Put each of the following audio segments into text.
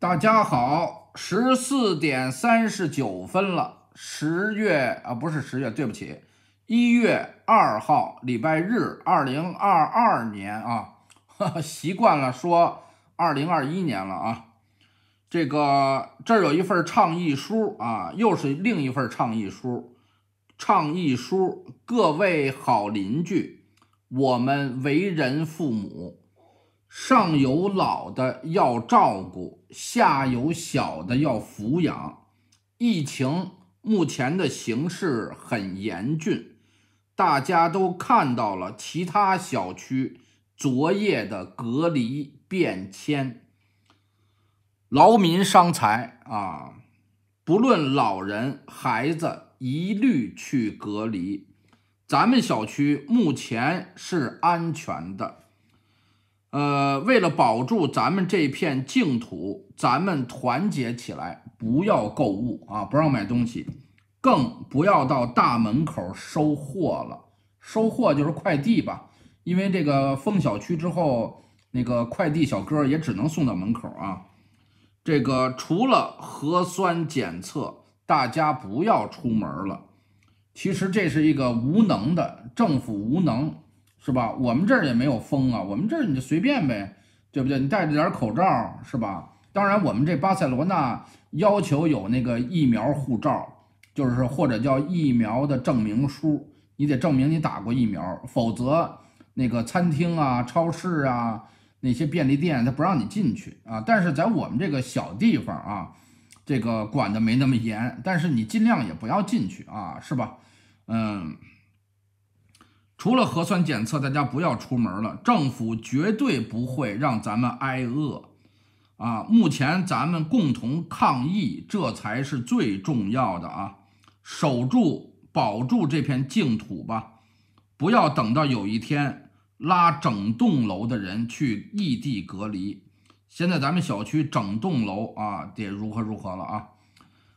大家好，十四点三十九分了。十月啊，不是十月，对不起，一月二号礼拜日，二零二二年啊，习惯了说二零二一年了啊。这个这儿有一份倡议书啊，又是另一份倡议书。倡议书，各位好邻居，我们为人父母。上有老的要照顾，下有小的要抚养。疫情目前的形势很严峻，大家都看到了其他小区昨夜的隔离变迁，劳民伤财啊！不论老人孩子，一律去隔离。咱们小区目前是安全的。呃，为了保住咱们这片净土，咱们团结起来，不要购物啊，不让买东西，更不要到大门口收货了。收货就是快递吧，因为这个封小区之后，那个快递小哥也只能送到门口啊。这个除了核酸检测，大家不要出门了。其实这是一个无能的政府无能。是吧？我们这儿也没有封啊，我们这儿你就随便呗，对不对？你戴着点口罩是吧？当然，我们这巴塞罗那要求有那个疫苗护照，就是或者叫疫苗的证明书，你得证明你打过疫苗，否则那个餐厅啊、超市啊那些便利店他不让你进去啊。但是在我们这个小地方啊，这个管的没那么严，但是你尽量也不要进去啊，是吧？嗯。除了核酸检测，大家不要出门了。政府绝对不会让咱们挨饿，啊，目前咱们共同抗疫，这才是最重要的啊！守住、保住这片净土吧，不要等到有一天拉整栋楼的人去异地隔离。现在咱们小区整栋楼啊，得如何如何了啊？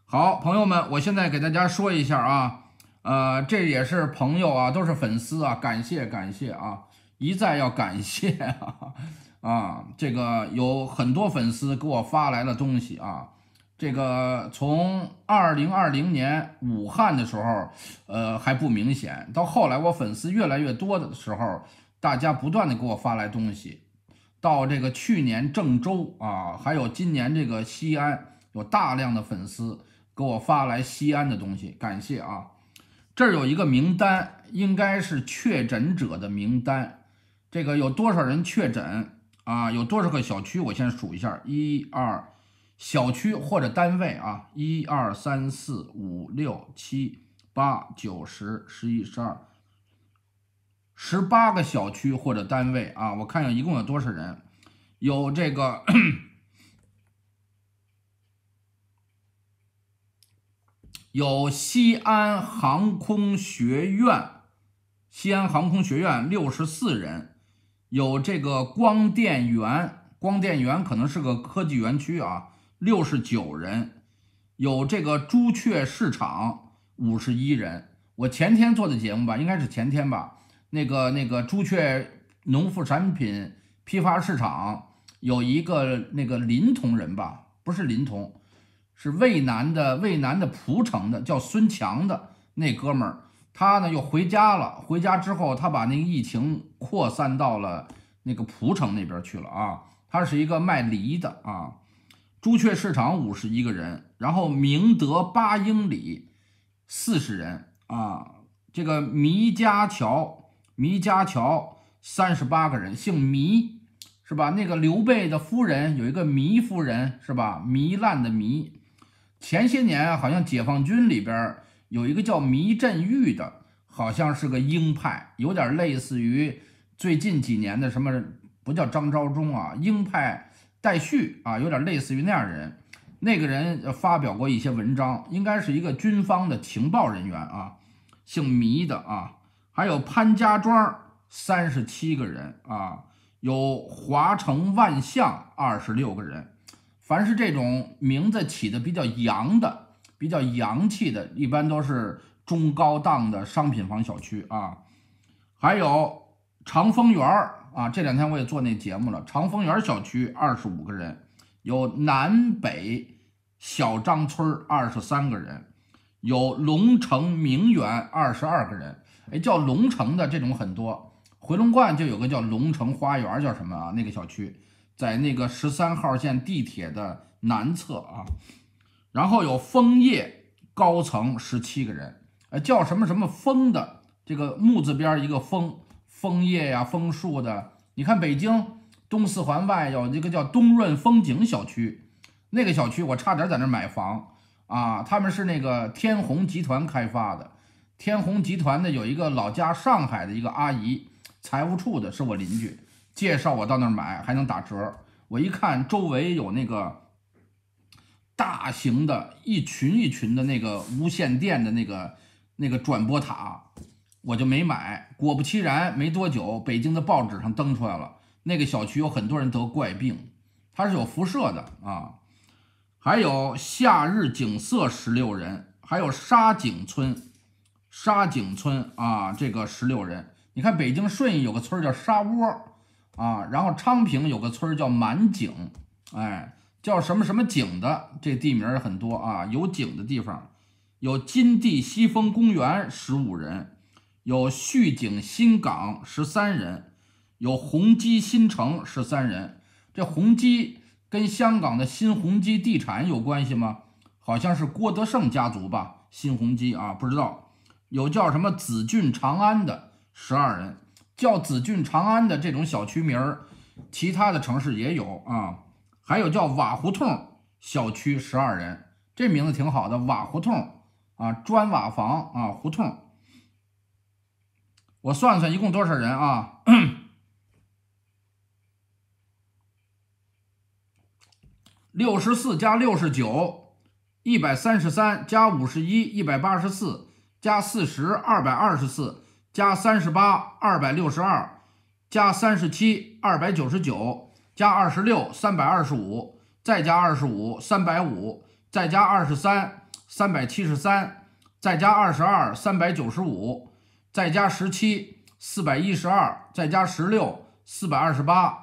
好，朋友们，我现在给大家说一下啊。呃，这也是朋友啊，都是粉丝啊，感谢感谢啊，一再要感谢啊 啊！这个有很多粉丝给我发来了东西啊，这个从二零二零年武汉的时候，呃还不明显，到后来我粉丝越来越多的时候，大家不断的给我发来东西，到这个去年郑州啊，还有今年这个西安，有大量的粉丝给我发来西安的东西，感谢啊！这儿有一个名单，应该是确诊者的名单。这个有多少人确诊啊？有多少个小区？我先数一下，一二小区或者单位啊，一二三四五六七八九十十一十二，十八个小区或者单位啊。我看有一共有多少人，有这个。有西安航空学院，西安航空学院六十四人，有这个光电园，光电园可能是个科技园区啊，六十九人，有这个朱雀市场五十一人。我前天做的节目吧，应该是前天吧。那个那个朱雀农副产品批发市场有一个那个临潼人吧，不是临潼。是渭南的，渭南的蒲城的，叫孙强的那哥们儿，他呢又回家了。回家之后，他把那个疫情扩散到了那个蒲城那边去了啊。他是一个卖梨的啊，朱雀市场五十一个人，然后明德八英里四十人啊，这个糜家桥，糜家桥三十八个人，姓糜是吧？那个刘备的夫人有一个糜夫人是吧？糜烂的糜。前些年好像解放军里边有一个叫迷振玉的，好像是个鹰派，有点类似于最近几年的什么不叫张召忠啊，鹰派戴旭啊，有点类似于那样人。那个人发表过一些文章，应该是一个军方的情报人员啊，姓迷的啊，还有潘家庄三十七个人啊，有华城万象二十六个人。凡是这种名字起的比较洋的、比较洋气的，一般都是中高档的商品房小区啊。还有长丰园儿啊，这两天我也做那节目了。长丰园小区二十五个人，有南北小张村二十三个人，有龙城名园二十二个人。哎，叫龙城的这种很多，回龙观就有个叫龙城花园，叫什么啊？那个小区。在那个十三号线地铁的南侧啊，然后有枫叶高层十七个人，呃，叫什么什么枫的，这个木字边一个枫，枫叶呀，枫树的。你看北京东四环外有一个叫东润风景小区，那个小区我差点在那买房啊。他们是那个天弘集团开发的，天弘集团的有一个老家上海的一个阿姨，财务处的，是我邻居。介绍我到那儿买还能打折，我一看周围有那个大型的、一群一群的那个无线电的那个那个转播塔，我就没买。果不其然，没多久，北京的报纸上登出来了，那个小区有很多人得怪病，它是有辐射的啊。还有夏日景色十六人，还有沙井村，沙井村啊，这个十六人，你看北京顺义有个村叫沙窝。啊，然后昌平有个村叫满井，哎，叫什么什么井的，这地名很多啊，有井的地方，有金地西峰公园十五人，有旭景新港十三人，有宏基新城十三人，这宏基跟香港的新鸿基地产有关系吗？好像是郭德胜家族吧，新鸿基啊，不知道，有叫什么紫郡长安的十二人。叫紫郡长安的这种小区名儿，其他的城市也有啊。还有叫瓦胡同小区十二人，这名字挺好的，瓦胡同啊，砖瓦房啊，胡同。我算算一共多少人啊？六十四加六十九，一百三十三加五十一，一百八十四加四十，二百二十四。加三十八二百六十二，加三十七二百九十九，加二十六三百二十五，再加二十五三百五，再加二十三三百七十三，再加二十二三百九十五，再加十七四百一十二，再加十六四百二十八，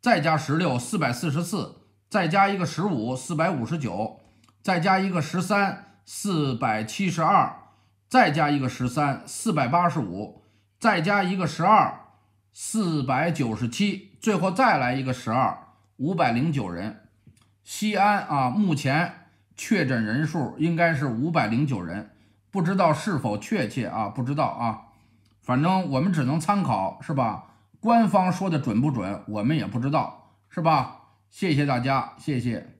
再加十六四百四十四，再加一个十五四百五十九，再加一个十三四百七十二。再加一个十三，四百八十五；再加一个十二，四百九十七；最后再来一个十二，五百零九人。西安啊，目前确诊人数应该是五百零九人，不知道是否确切啊？不知道啊，反正我们只能参考，是吧？官方说的准不准，我们也不知道，是吧？谢谢大家，谢谢。